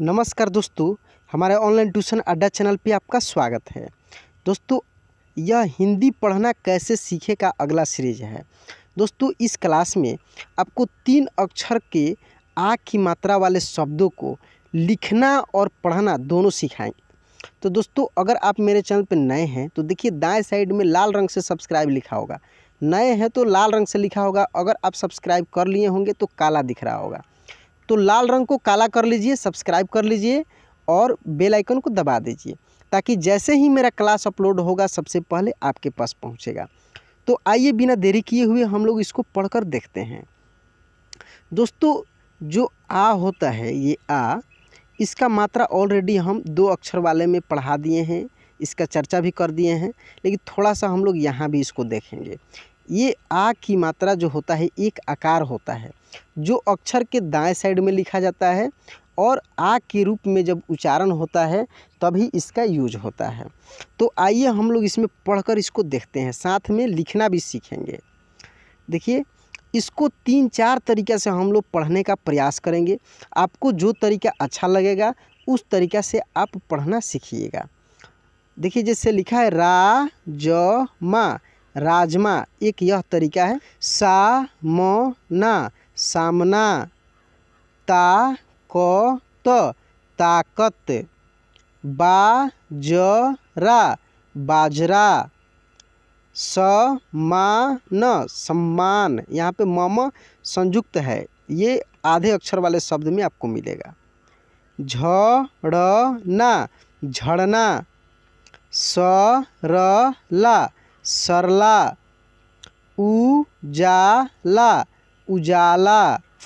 नमस्कार दोस्तों हमारे ऑनलाइन ट्यूशन अड्डा चैनल पे आपका स्वागत है दोस्तों यह हिंदी पढ़ना कैसे सीखे का अगला सीरीज है दोस्तों इस क्लास में आपको तीन अक्षर के आ की मात्रा वाले शब्दों को लिखना और पढ़ना दोनों सिखाएं तो दोस्तों अगर आप मेरे चैनल पर नए हैं तो देखिए दाएँ साइड में लाल रंग से सब्सक्राइब लिखा होगा नए हैं तो लाल रंग से लिखा होगा अगर आप सब्सक्राइब कर लिए होंगे तो काला दिख रहा होगा तो लाल रंग को काला कर लीजिए सब्सक्राइब कर लीजिए और बेल आइकन को दबा दीजिए ताकि जैसे ही मेरा क्लास अपलोड होगा सबसे पहले आपके पास पहुंचेगा तो आइए बिना देरी किए हुए हम लोग इसको पढ़कर देखते हैं दोस्तों जो आ होता है ये आ इसका मात्रा ऑलरेडी हम दो अक्षर वाले में पढ़ा दिए हैं इसका चर्चा भी कर दिए हैं लेकिन थोड़ा सा हम लोग यहाँ भी इसको देखेंगे ये आ की मात्रा जो होता है एक आकार होता है जो अक्षर के दाएं साइड में लिखा जाता है और आ के रूप में जब उच्चारण होता है तभी इसका यूज होता है तो आइए हम लोग इसमें पढ़कर इसको देखते हैं साथ में लिखना भी सीखेंगे देखिए इसको तीन चार तरीक़े से हम लोग पढ़ने का प्रयास करेंगे आपको जो तरीका अच्छा लगेगा उस तरीका से आप पढ़ना सीखिएगा देखिए जैसे लिखा है रा ज मा राजमा एक यह तरीका है सा म ना सामना ता क त ताकत बाजरा बाजरा न सम्मान यहाँ पे मम संयुक्त है ये आधे अक्षर वाले शब्द में आपको मिलेगा झ झड़ना र ला सरला उजाला उजाला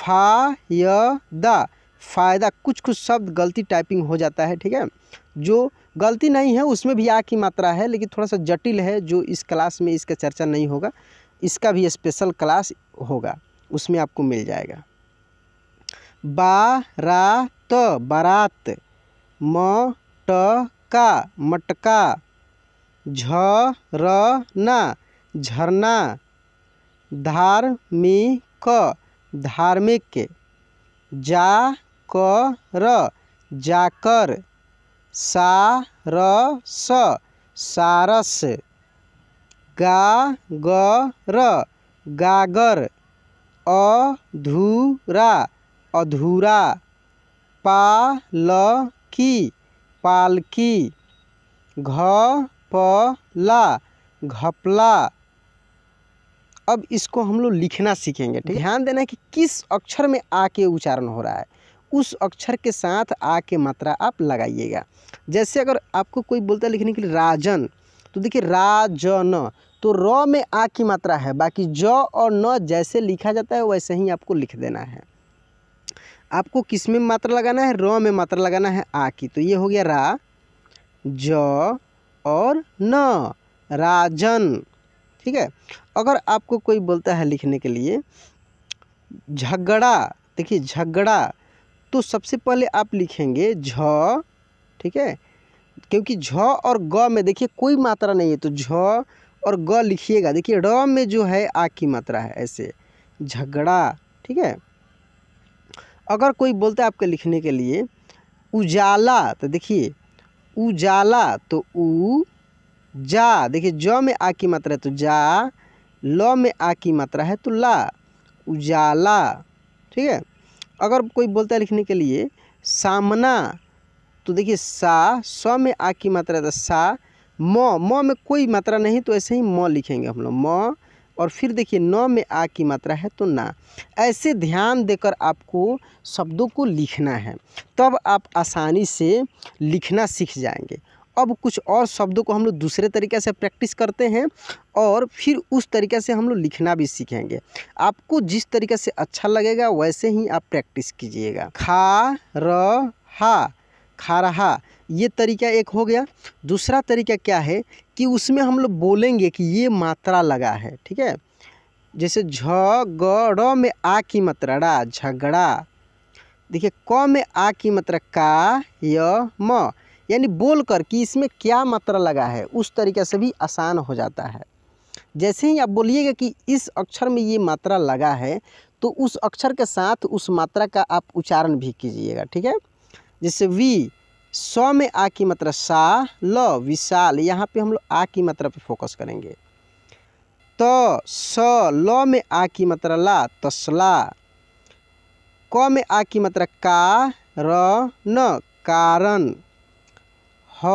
फायदा फ़ायदा कुछ कुछ शब्द गलती टाइपिंग हो जाता है ठीक है जो गलती नहीं है उसमें भी आ की मात्रा है लेकिन थोड़ा सा जटिल है जो इस क्लास में इसका चर्चा नहीं होगा इसका भी स्पेशल क्लास होगा उसमें आपको मिल जाएगा बारात बारात मटका मटका झरना झरना धार्मिक धार्मिक जाकर जाकर सारस सारस गागर गागर अधूरा अधूरा पालकी पालकी घ घपला घपला अब इसको हम लोग लिखना सीखेंगे ठीक ध्यान देना कि किस अक्षर में आ के उच्चारण हो रहा है उस अक्षर के साथ आ के मात्रा आप लगाइएगा जैसे अगर आपको कोई बोलता है लिखने के लिए राजन तो देखिए राजन तो र में आ की मात्रा है बाकी ज और न जैसे लिखा जाता है वैसे ही आपको लिख देना है आपको किस में मात्रा लगाना है र में मात्रा लगाना है आ की तो ये हो गया रा ज और न राजन ठीक है अगर आपको कोई बोलता है लिखने के लिए झगड़ा देखिए झगड़ा तो सबसे पहले आप लिखेंगे झ ठीक है क्योंकि झ और ग में देखिए कोई मात्रा नहीं है तो झ और ग लिखिएगा देखिए ड में जो है आ की मात्रा है ऐसे झगड़ा ठीक है अगर कोई बोलता है आपके लिखने के लिए उजाला तो देखिए उजाला तो उ जा देखिए ज में आ की मात्रा है तो जा ल में आ की मात्रा है तो ला उजाला ठीक है अगर कोई बोलता है लिखने के लिए सामना तो देखिए सा स में आ की मात्रा है तो सा म म में कोई मात्रा नहीं तो ऐसे ही म लिखेंगे हम लोग म और फिर देखिए न में आ की मात्रा है तो ना ऐसे ध्यान देकर आपको शब्दों को लिखना है तब आप आसानी से लिखना सीख जाएंगे अब कुछ और शब्दों को हम लोग दूसरे तरीके से प्रैक्टिस करते हैं और फिर उस तरीके से हम लोग लिखना भी सीखेंगे आपको जिस तरीके से अच्छा लगेगा वैसे ही आप प्रैक्टिस कीजिएगा खा र हा खा रहा ये तरीका एक हो गया दूसरा तरीका क्या है कि उसमें हम लोग बोलेंगे कि ये मात्रा लगा है ठीक है जैसे झ ग में आ की मात्रा रा झगड़ा देखिए क में आ की मात्रा का य म यानी बोल कर कि इसमें क्या मात्रा लगा है उस तरीके से भी आसान हो जाता है जैसे ही आप बोलिएगा कि इस अक्षर में ये मात्रा लगा है तो उस अक्षर के साथ उस मात्रा का आप उच्चारण भी कीजिएगा ठीक है जैसे वी सौ में आ की मात्रा सा ल विशाल यहाँ पे हम लोग आ की मात्रा पे फोकस करेंगे त स ल में आ की मात्रा ला तसला क में आ की मात्रा का र न कारण ह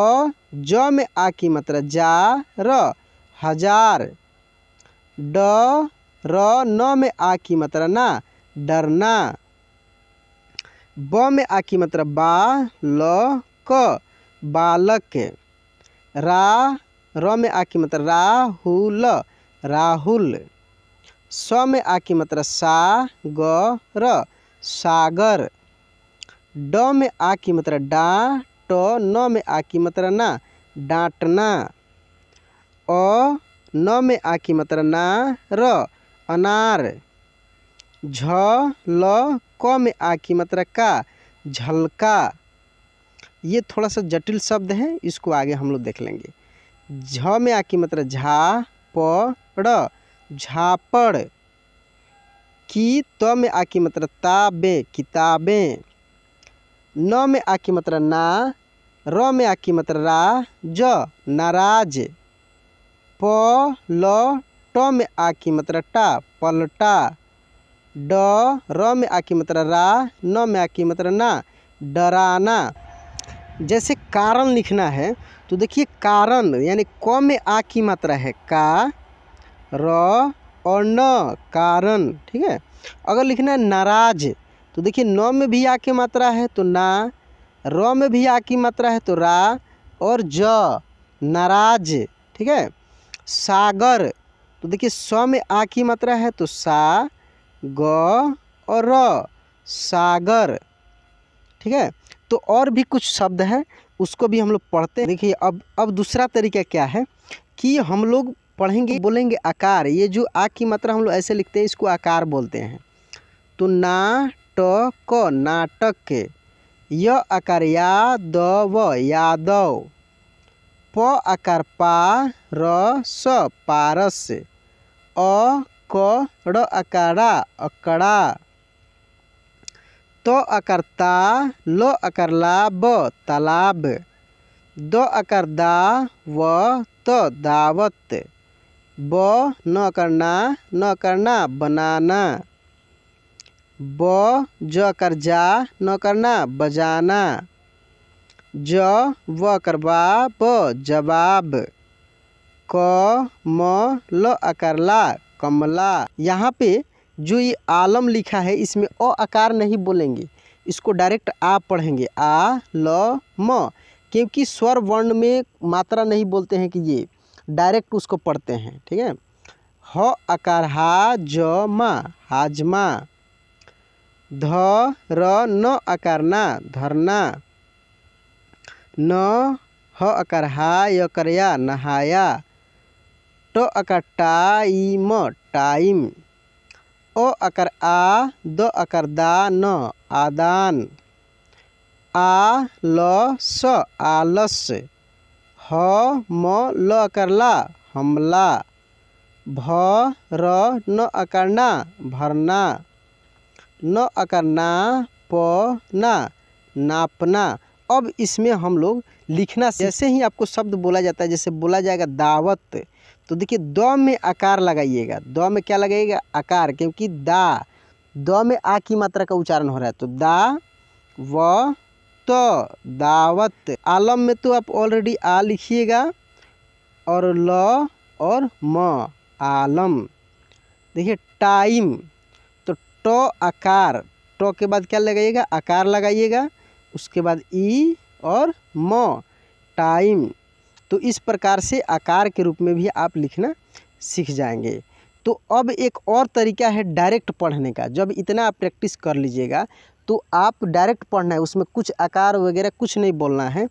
ज में आ की मात्रा जा र हजार ड र न में आ की मात्रा ना डरना ब में आ की मात्रा बा ल क बालक रा र में आ की मात्रा राहुल राहुल स में आ की मात्रा सा ग र सागर ड में आ की मात्रा डा ट न में आ की मात्रा ना डांटना अ न में आ की मात्रा ना र अनार झ ल क में आ की मात्रा का झलका ये थोड़ा सा जटिल शब्द है इसको आगे हम लोग देख लेंगे झ में आके मतलब झा पड़ झापड़ की त तो में आके मतलब ताबे किताबें न में आके मतलब ना र में आके मतलब रा ज नाराज प ल ट में आके मतलब टा पलटा ड र में आके मतलब रा न में आके मतलब ना डराना जैसे कारण लिखना है तो देखिए कारण यानी क में आ की मात्रा है का र और न कारण ठीक है अगर लिखना है नाराज तो देखिए न में भी आ की मात्रा है तो ना र में भी आ की मात्रा है तो रा और ज नाराज ठीक है सागर तो देखिए स में आ की मात्रा है तो सा ग और र सागर ठीक है तो और भी कुछ शब्द हैं उसको भी हम लोग पढ़ते हैं देखिए अब अब दूसरा तरीका क्या है कि हम लोग पढ़ेंगे बोलेंगे आकार ये जो आ की मात्रा हम लोग ऐसे लिखते हैं इसको आकार बोलते हैं तो ना ट क नाटक के य आकार या द व यादव प आकार पा र स पारस अ क ड़ अकारा अकड़ा तो अकर ता लो अकर ला ब तालाब दो अकर दा व तो दावत ब न करना न करना बनाना ब ज कर जा न करना बजाना ज व करवा ब जवाब क म ल अकरला कमला यहाँ पे जो ये आलम लिखा है इसमें अ आकार नहीं बोलेंगे इसको डायरेक्ट आ पढ़ेंगे आ ल म क्योंकि स्वर वर्ण में मात्रा नहीं बोलते हैं कि ये डायरेक्ट उसको पढ़ते हैं ठीक है ह आकार हा ज मा हाजमा ध र न आकार ना धरना न ह आकार हा य कर या नहाया ट आकार टाइम टाइम ओ अकर आ दो अकर दा न आदान आ ल स आलस ह म ल अकर ला हमला भ र न अकर ना भरना न अकर ना प ना नापना अब इसमें हम लोग लिखना जैसे ही आपको शब्द बोला जाता है जैसे बोला जाएगा दावत तो देखिए द में आकार लगाइएगा द में क्या लगाइएगा आकार क्योंकि दा द में आ की मात्रा का उच्चारण हो रहा है तो दा व तो दावत आलम में तो आप ऑलरेडी आ लिखिएगा और ल और म आलम देखिए टाइम तो ट आकार ट के बाद क्या लगाइएगा आकार लगाइएगा उसके बाद ई और म टाइम तो इस प्रकार से आकार के रूप में भी आप लिखना सीख जाएंगे तो अब एक और तरीका है डायरेक्ट पढ़ने का जब इतना आप प्रैक्टिस कर लीजिएगा तो आप डायरेक्ट पढ़ना है उसमें कुछ आकार वगैरह कुछ नहीं बोलना है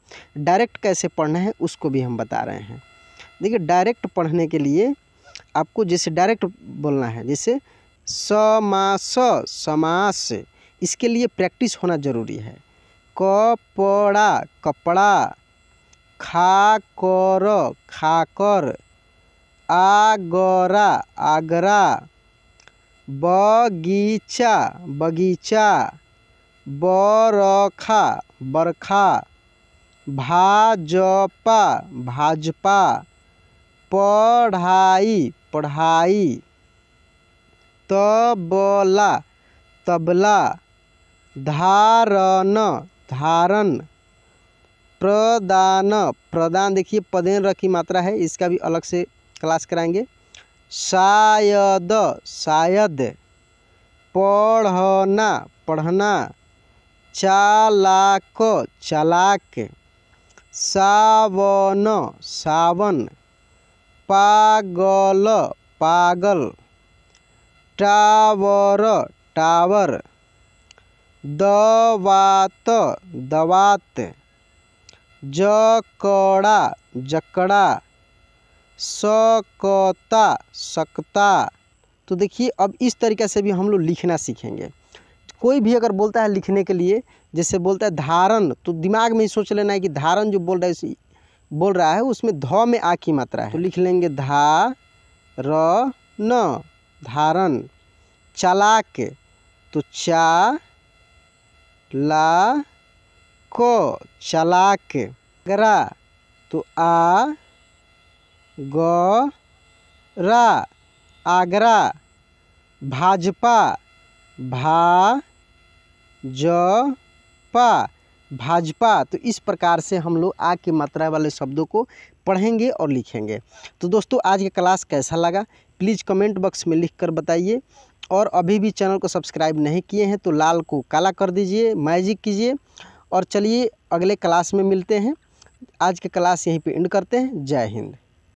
डायरेक्ट कैसे पढ़ना है उसको भी हम बता रहे हैं देखिए डायरेक्ट पढ़ने के लिए आपको जैसे डायरेक्ट बोलना है जैसे स समास इसके लिए प्रैक्टिस होना ज़रूरी है कपड़ा कपड़ा खाकर खाकर आगरा आगरा बगीचा बगीचा बरखा बरखा भाजपा भाजपा पढ़ाई पढ़ाई तबला तबला धारण धारण प्रदान प्रदान देखिए पदेन र की मात्रा है इसका भी अलग से क्लास कराएंगे शायद शायद पढ़ना पढ़ना चालाक चालाक सावन सावन पागल पागल टावर टावर दवात दवात जकड़ा जकड़ा सकता सकता तो देखिए अब इस तरीके से भी हम लोग लिखना सीखेंगे कोई भी अगर बोलता है लिखने के लिए जैसे बोलता है धारण तो दिमाग में ही सोच लेना है कि धारण जो बोल रहा है बोल रहा है उसमें ध में आ की मात्रा है तो लिख लेंगे धा र न धारण चालाक तो चा ला को चला गरा तो आ गरा आगरा भाजपा भा ज पा भाजपा तो इस प्रकार से हम लोग आ की मात्रा वाले शब्दों को पढ़ेंगे और लिखेंगे तो दोस्तों आज का क्लास कैसा लगा प्लीज़ कमेंट बॉक्स में लिख कर बताइए और अभी भी चैनल को सब्सक्राइब नहीं किए हैं तो लाल को काला कर दीजिए मैजिक कीजिए और चलिए अगले क्लास में मिलते हैं आज के क्लास यहीं पे एंड करते हैं जय हिंद